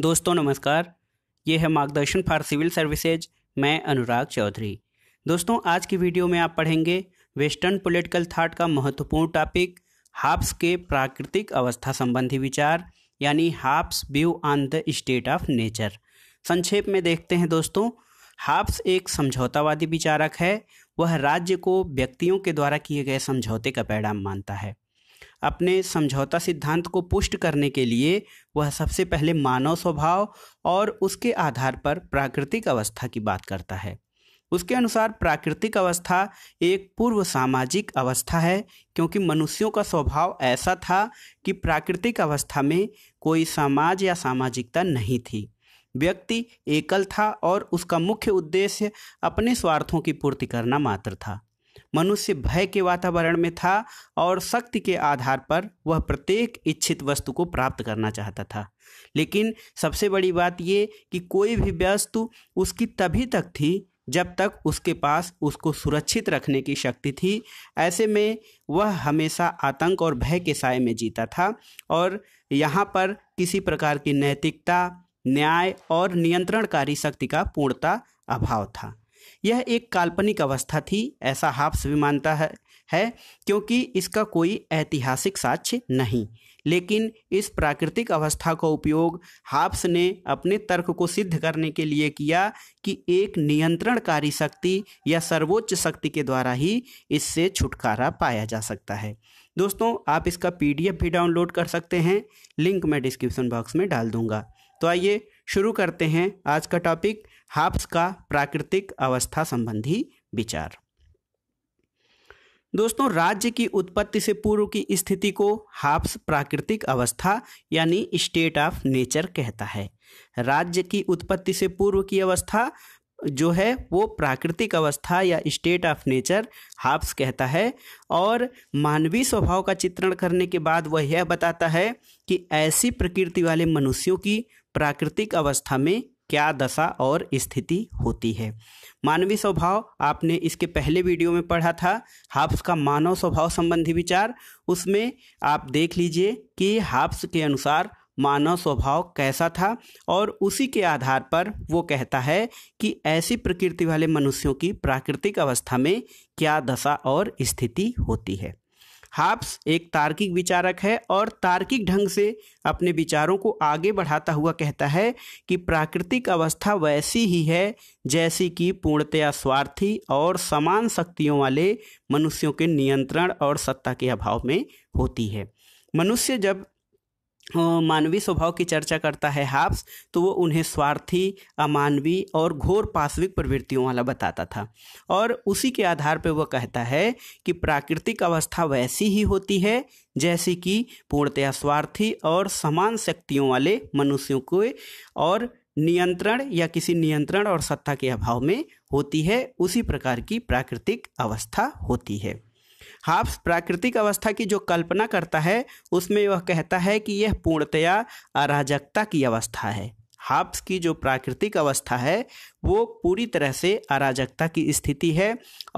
दोस्तों नमस्कार ये है मार्गदर्शन फॉर सिविल सर्विसेज मैं अनुराग चौधरी दोस्तों आज की वीडियो में आप पढ़ेंगे वेस्टर्न पॉलिटिकल थाट का महत्वपूर्ण टॉपिक हाप्स के प्राकृतिक अवस्था संबंधी विचार यानी Hobbes view on the state of nature संक्षेप में देखते हैं दोस्तों हाप्स एक समझौतावादी विचारक है वह राज्य को व्यक्तियों के द्वारा किए गए समझौते का परिणाम मानता है अपने समझौता सिद्धांत को पुष्ट करने के लिए वह सबसे पहले मानव स्वभाव और उसके आधार पर प्राकृतिक अवस्था की बात करता है उसके अनुसार प्राकृतिक अवस्था एक पूर्व सामाजिक अवस्था है क्योंकि मनुष्यों का स्वभाव ऐसा था कि प्राकृतिक अवस्था में कोई समाज या सामाजिकता नहीं थी व्यक्ति एकल था और उसका मुख्य उद्देश्य अपने स्वार्थों की पूर्ति करना मात्र था मनुष्य भय के वातावरण में था और शक्ति के आधार पर वह प्रत्येक इच्छित वस्तु को प्राप्त करना चाहता था लेकिन सबसे बड़ी बात ये कि कोई भी वस्तु उसकी तभी तक थी जब तक उसके पास उसको सुरक्षित रखने की शक्ति थी ऐसे में वह हमेशा आतंक और भय के साय में जीता था और यहाँ पर किसी प्रकार की नैतिकता न्याय और नियंत्रणकारी शक्ति का पूर्णता अभाव था यह एक काल्पनिक अवस्था थी ऐसा हाफ्स भी मानता है है क्योंकि इसका कोई ऐतिहासिक साक्ष्य नहीं लेकिन इस प्राकृतिक अवस्था का उपयोग हाप्स ने अपने तर्क को सिद्ध करने के लिए किया कि एक नियंत्रणकारी शक्ति या सर्वोच्च शक्ति के द्वारा ही इससे छुटकारा पाया जा सकता है दोस्तों आप इसका पीडीएफ भी डाउनलोड कर सकते हैं लिंक मैं डिस्क्रिप्शन बॉक्स में डाल दूंगा तो आइए शुरू करते हैं आज का टॉपिक हाप्स का प्राकृतिक अवस्था संबंधी विचार दोस्तों राज्य की उत्पत्ति से पूर्व की स्थिति को हाप्स प्राकृतिक अवस्था यानी स्टेट ऑफ नेचर कहता है राज्य की उत्पत्ति से पूर्व की अवस्था जो है वो प्राकृतिक अवस्था या स्टेट ऑफ नेचर हाप्स कहता है और मानवीय स्वभाव का चित्रण करने के बाद वह यह बताता है कि ऐसी प्रकृति वाले मनुष्यों की प्राकृतिक अवस्था में क्या दशा और स्थिति होती है मानवीय स्वभाव आपने इसके पहले वीडियो में पढ़ा था हाप्स का मानव स्वभाव संबंधी विचार उसमें आप देख लीजिए कि हाप्स के अनुसार मानव स्वभाव कैसा था और उसी के आधार पर वो कहता है कि ऐसी प्रकृति वाले मनुष्यों की प्राकृतिक अवस्था में क्या दशा और स्थिति होती है हाप्स एक तार्किक विचारक है और तार्किक ढंग से अपने विचारों को आगे बढ़ाता हुआ कहता है कि प्राकृतिक अवस्था वैसी ही है जैसी कि पूर्णतया स्वार्थी और समान शक्तियों वाले मनुष्यों के नियंत्रण और सत्ता के अभाव में होती है मनुष्य जब मानवीय स्वभाव की चर्चा करता है हाब्स तो वो उन्हें स्वार्थी अमानवीय और घोर पाश्विक प्रवृत्तियों वाला बताता था और उसी के आधार पर वह कहता है कि प्राकृतिक अवस्था वैसी ही होती है जैसे कि पूर्णतया स्वार्थी और समान शक्तियों वाले मनुष्यों को और नियंत्रण या किसी नियंत्रण और सत्ता के अभाव में होती है उसी प्रकार की प्राकृतिक अवस्था होती है हाफ्स प्राकृतिक अवस्था की जो कल्पना करता है उसमें वह कहता है कि यह पूर्णतया अराजकता की अवस्था है हाफ्स की जो प्राकृतिक अवस्था है वो पूरी तरह से अराजकता की स्थिति है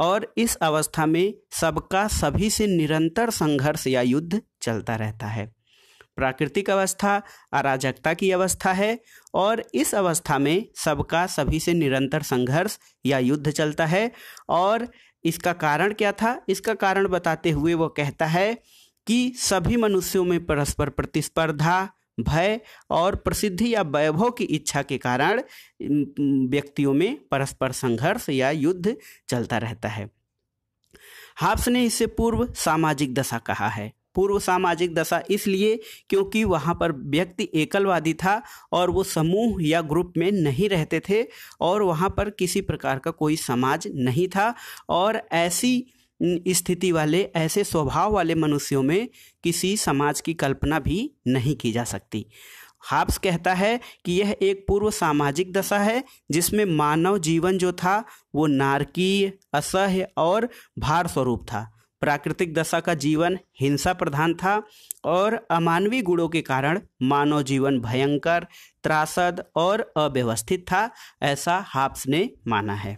और इस अवस्था में सबका सभी से निरंतर संघर्ष या युद्ध चलता रहता है प्राकृतिक अवस्था अराजकता की अवस्था है और इस अवस्था में सबका सभी से निरंतर संघर्ष या युद्ध चलता है और इसका कारण क्या था इसका कारण बताते हुए वह कहता है कि सभी मनुष्यों में परस्पर प्रतिस्पर्धा भय और प्रसिद्धि या वैभव की इच्छा के कारण व्यक्तियों में परस्पर संघर्ष या युद्ध चलता रहता है हाप्स ने इससे पूर्व सामाजिक दशा कहा है पूर्व सामाजिक दशा इसलिए क्योंकि वहाँ पर व्यक्ति एकलवादी था और वो समूह या ग्रुप में नहीं रहते थे और वहाँ पर किसी प्रकार का कोई समाज नहीं था और ऐसी स्थिति वाले ऐसे स्वभाव वाले मनुष्यों में किसी समाज की कल्पना भी नहीं की जा सकती हाब्स कहता है कि यह एक पूर्व सामाजिक दशा है जिसमें मानव जीवन जो था वो नारकीय असह्य और भार स्वरूप था प्राकृतिक दशा का जीवन हिंसा प्रधान था और अमानवीय गुणों के कारण मानव जीवन भयंकर त्रासद और अव्यवस्थित था ऐसा हाप्स ने माना है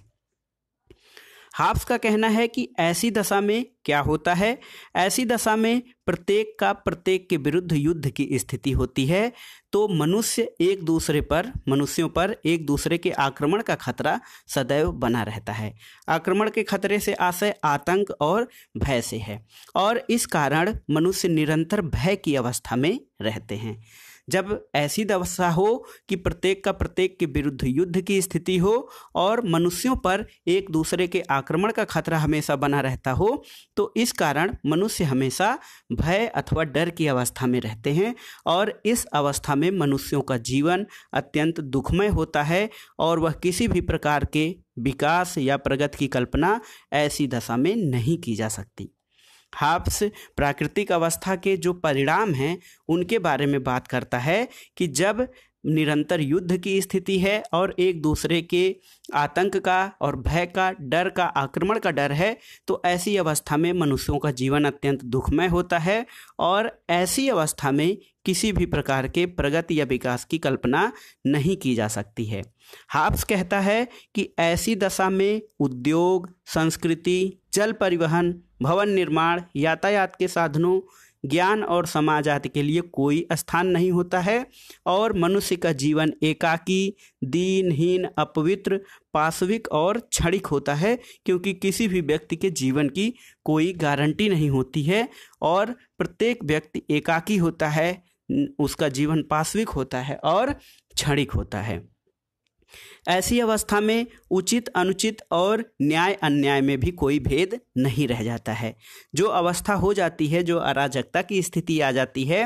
हाफ्स का कहना है कि ऐसी दशा में क्या होता है ऐसी दशा में प्रत्येक का प्रत्येक के विरुद्ध युद्ध की स्थिति होती है तो मनुष्य एक दूसरे पर मनुष्यों पर एक दूसरे के आक्रमण का खतरा सदैव बना रहता है आक्रमण के खतरे से आशय आतंक और भय से है और इस कारण मनुष्य निरंतर भय की अवस्था में रहते हैं जब ऐसी दशा हो कि प्रत्येक का प्रत्येक के विरुद्ध युद्ध की स्थिति हो और मनुष्यों पर एक दूसरे के आक्रमण का खतरा हमेशा बना रहता हो तो इस कारण मनुष्य हमेशा भय अथवा डर की अवस्था में रहते हैं और इस अवस्था में मनुष्यों का जीवन अत्यंत दुखमय होता है और वह किसी भी प्रकार के विकास या प्रगति की कल्पना ऐसी दशा में नहीं की जा सकती हाब्स प्राकृतिक अवस्था के जो परिणाम हैं उनके बारे में बात करता है कि जब निरंतर युद्ध की स्थिति है और एक दूसरे के आतंक का और भय का डर का आक्रमण का डर है तो ऐसी अवस्था में मनुष्यों का जीवन अत्यंत दुखमय होता है और ऐसी अवस्था में किसी भी प्रकार के प्रगति या विकास की कल्पना नहीं की जा सकती है हाब्स कहता है कि ऐसी दशा में उद्योग संस्कृति जल परिवहन भवन निर्माण यातायात के साधनों ज्ञान और समाज आदि के लिए कोई स्थान नहीं होता है और मनुष्य का जीवन एकाकी दीनहीन अपवित्र पाशविक और क्षणिक होता है क्योंकि किसी भी व्यक्ति के जीवन की कोई गारंटी नहीं होती है और प्रत्येक व्यक्ति एकाकी होता है उसका जीवन पाशविक होता है और क्षणिक होता है ऐसी अवस्था में उचित अनुचित और न्याय अन्याय में भी कोई भेद नहीं रह जाता है जो अवस्था हो जाती है जो अराजकता की स्थिति आ जाती है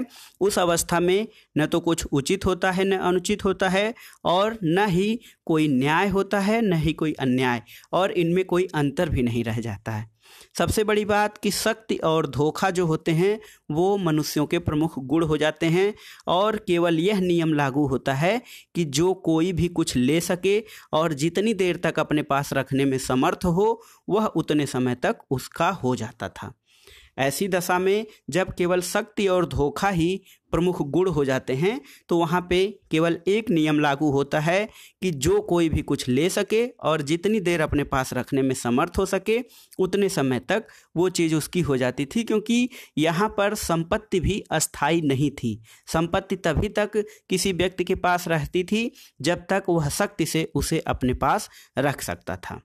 उस अवस्था में न तो कुछ उचित होता है न अनुचित होता है और न ही कोई न्याय होता है न ही कोई अन्याय और इनमें कोई अंतर भी नहीं रह जाता है सबसे बड़ी बात कि शक्ति और धोखा जो होते हैं वो मनुष्यों के प्रमुख गुण हो जाते हैं और केवल यह नियम लागू होता है कि जो कोई भी कुछ ले सके और जितनी देर तक अपने पास रखने में समर्थ हो वह उतने समय तक उसका हो जाता था ऐसी दशा में जब केवल शक्ति और धोखा ही प्रमुख गुण हो जाते हैं तो वहाँ पे केवल एक नियम लागू होता है कि जो कोई भी कुछ ले सके और जितनी देर अपने पास रखने में समर्थ हो सके उतने समय तक वो चीज़ उसकी हो जाती थी क्योंकि यहाँ पर संपत्ति भी अस्थाई नहीं थी संपत्ति तभी तक किसी व्यक्ति के पास रहती थी जब तक वह शक्ति से उसे अपने पास रख सकता था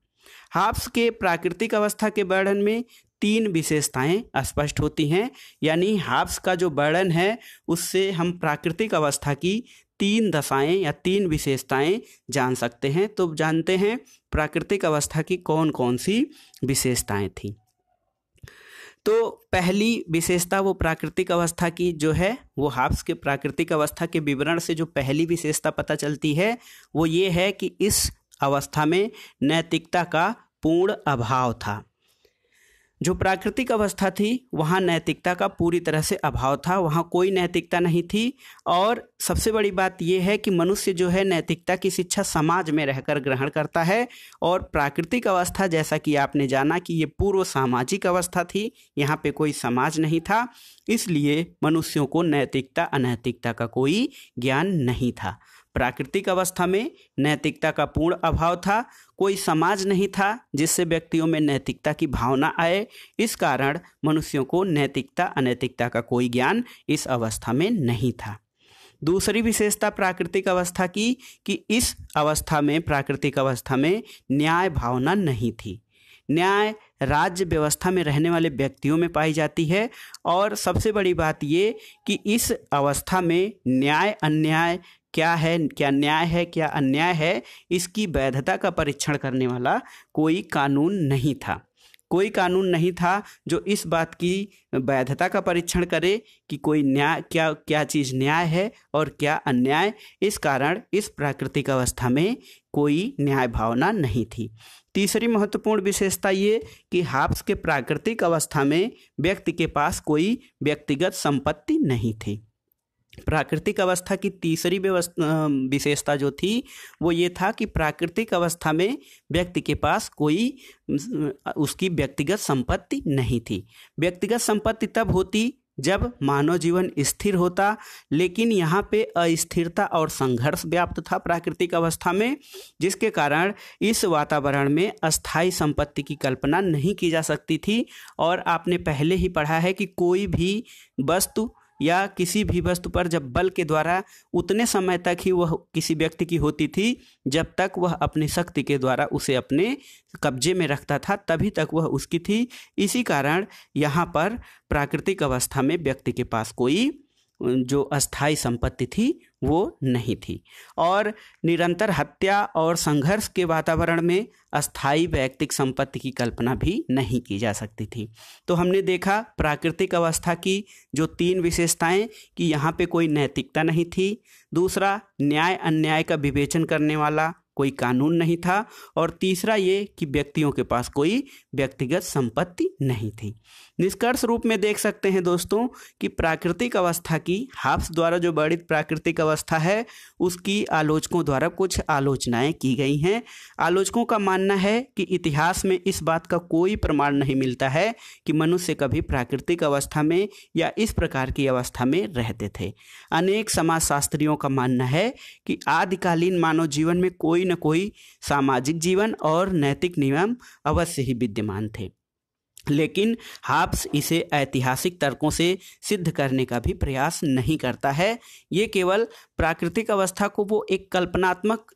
हाफ्स के प्राकृतिक अवस्था के वर्णन में तीन विशेषताएं स्पष्ट होती हैं यानी हाब्स का जो वर्णन है उससे हम प्राकृतिक अवस्था की तीन दशाएं या तीन विशेषताएं जान सकते हैं तो जानते हैं प्राकृतिक अवस्था की कौन कौन सी विशेषताएं थी तो पहली विशेषता वो प्राकृतिक अवस्था की जो है वो हाब्स के प्राकृतिक अवस्था के विवरण से जो पहली विशेषता पता चलती है वो ये है कि इस अवस्था में नैतिकता का पूर्ण अभाव था जो प्राकृतिक अवस्था थी वहाँ नैतिकता का पूरी तरह से अभाव था वहाँ कोई नैतिकता नहीं थी और सबसे बड़ी बात यह है कि मनुष्य जो है नैतिकता की शिक्षा समाज में रहकर ग्रहण करता है और प्राकृतिक अवस्था जैसा कि आपने जाना कि ये पूर्व सामाजिक अवस्था थी यहाँ पे कोई समाज नहीं था इसलिए मनुष्यों को नैतिकता अनैतिकता का कोई ज्ञान नहीं था प्राकृतिक अवस्था में नैतिकता का पूर्ण अभाव था कोई समाज नहीं था जिससे व्यक्तियों में नैतिकता की भावना आए इस कारण मनुष्यों को नैतिकता अनैतिकता का कोई ज्ञान इस अवस्था में नहीं था दूसरी विशेषता प्राकृतिक अवस्था की कि इस अवस्था में प्राकृतिक अवस्था में न्याय भावना नहीं थी न्याय राज्य व्यवस्था में रहने वाले व्यक्तियों में पाई जाती है और सबसे बड़ी बात ये कि इस अवस्था में न्याय अन्याय क्या है क्या न्याय है क्या अन्याय है इसकी वैधता का परीक्षण करने वाला कोई कानून नहीं था कोई कानून नहीं था जो इस बात की वैधता का परीक्षण करे कि कोई न्याय क्या क्या चीज़ न्याय है और क्या अन्याय इस कारण इस प्राकृतिक अवस्था में कोई न्याय भावना नहीं थी तीसरी महत्वपूर्ण विशेषता ये कि हाप्स के प्राकृतिक अवस्था में व्यक्ति के पास कोई व्यक्तिगत संपत्ति नहीं थी प्राकृतिक अवस्था की तीसरी विशेषता जो थी वो ये था कि प्राकृतिक अवस्था में व्यक्ति के पास कोई उसकी व्यक्तिगत संपत्ति नहीं थी व्यक्तिगत संपत्ति तब होती जब मानव जीवन स्थिर होता लेकिन यहाँ पे अस्थिरता और संघर्ष व्याप्त था प्राकृतिक अवस्था में जिसके कारण इस वातावरण में अस्थाई संपत्ति की कल्पना नहीं की जा सकती थी और आपने पहले ही पढ़ा है कि कोई भी वस्तु या किसी भी वस्तु पर जब बल के द्वारा उतने समय तक ही वह किसी व्यक्ति की होती थी जब तक वह अपनी शक्ति के द्वारा उसे अपने कब्जे में रखता था तभी तक वह उसकी थी इसी कारण यहाँ पर प्राकृतिक अवस्था में व्यक्ति के पास कोई जो अस्थाई संपत्ति थी वो नहीं थी और निरंतर हत्या और संघर्ष के वातावरण में अस्थाई वैयक्तिक संपत्ति की कल्पना भी नहीं की जा सकती थी तो हमने देखा प्राकृतिक अवस्था की जो तीन विशेषताएं कि यहाँ पे कोई नैतिकता नहीं थी दूसरा न्याय अन्याय का विवेचन करने वाला कोई कानून नहीं था और तीसरा ये कि व्यक्तियों के पास कोई व्यक्तिगत संपत्ति नहीं थी निष्कर्ष रूप में देख सकते हैं दोस्तों कि प्राकृतिक अवस्था की हाफ्स द्वारा जो वर्णित प्राकृतिक अवस्था है उसकी आलोचकों द्वारा कुछ आलोचनाएं की गई हैं आलोचकों का मानना है कि इतिहास में इस बात का कोई प्रमाण नहीं मिलता है कि मनुष्य कभी प्राकृतिक अवस्था में या इस प्रकार की अवस्था में रहते थे अनेक समाजशास्त्रियों का मानना है कि आदिकालीन मानव जीवन में कोई कोई न कोई सामाजिक जीवन और नैतिक नियम अवश्य ही विद्यमान थे लेकिन हाप्स इसे ऐतिहासिक तर्कों से सिद्ध करने का भी प्रयास नहीं करता है ये केवल प्राकृतिक अवस्था को वो एक कल्पनात्मक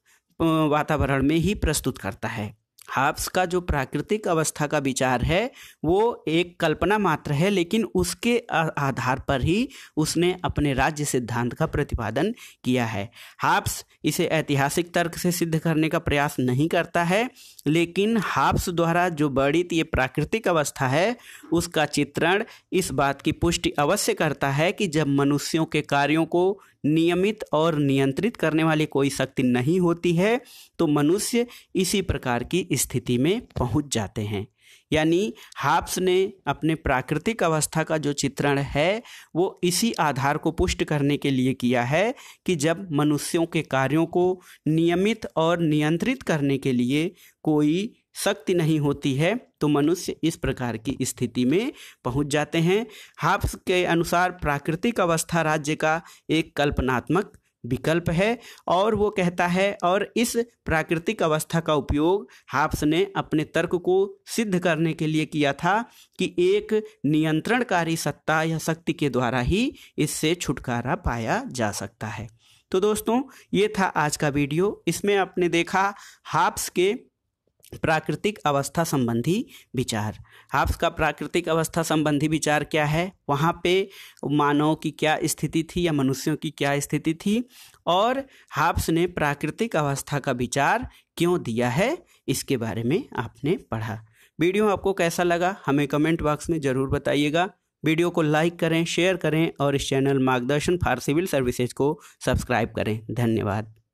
वातावरण में ही प्रस्तुत करता है हाब्स का जो प्राकृतिक अवस्था का विचार है वो एक कल्पना मात्र है लेकिन उसके आधार पर ही उसने अपने राज्य सिद्धांत का प्रतिपादन किया है हाब्स इसे ऐतिहासिक तर्क से सिद्ध करने का प्रयास नहीं करता है लेकिन हाप्स द्वारा जो वर्णित ये प्राकृतिक अवस्था है उसका चित्रण इस बात की पुष्टि अवश्य करता है कि जब मनुष्यों के कार्यों को नियमित और नियंत्रित करने वाली कोई शक्ति नहीं होती है तो मनुष्य इसी प्रकार की स्थिति में पहुंच जाते हैं यानी हाप्स ने अपने प्राकृतिक अवस्था का जो चित्रण है वो इसी आधार को पुष्ट करने के लिए किया है कि जब मनुष्यों के कार्यों को नियमित और नियंत्रित करने के लिए कोई शक्ति नहीं होती है तो मनुष्य इस प्रकार की स्थिति में पहुंच जाते हैं हाप्स के अनुसार प्राकृतिक अवस्था राज्य का एक कल्पनात्मक विकल्प है और वो कहता है और इस प्राकृतिक अवस्था का उपयोग हाप्स ने अपने तर्क को सिद्ध करने के लिए किया था कि एक नियंत्रणकारी सत्ता या शक्ति के द्वारा ही इससे छुटकारा पाया जा सकता है तो दोस्तों ये था आज का वीडियो इसमें आपने देखा हाप्स के प्राकृतिक अवस्था संबंधी विचार हाफ्स का प्राकृतिक अवस्था संबंधी विचार क्या है वहाँ पे मानव की क्या स्थिति थी या मनुष्यों की क्या स्थिति थी और हाफ्स ने प्राकृतिक अवस्था का विचार क्यों दिया है इसके बारे में आपने पढ़ा वीडियो आपको कैसा लगा हमें कमेंट बॉक्स में ज़रूर बताइएगा वीडियो को लाइक करें शेयर करें और इस channel Margdarshan for civil services को सब्सक्राइब करें धन्यवाद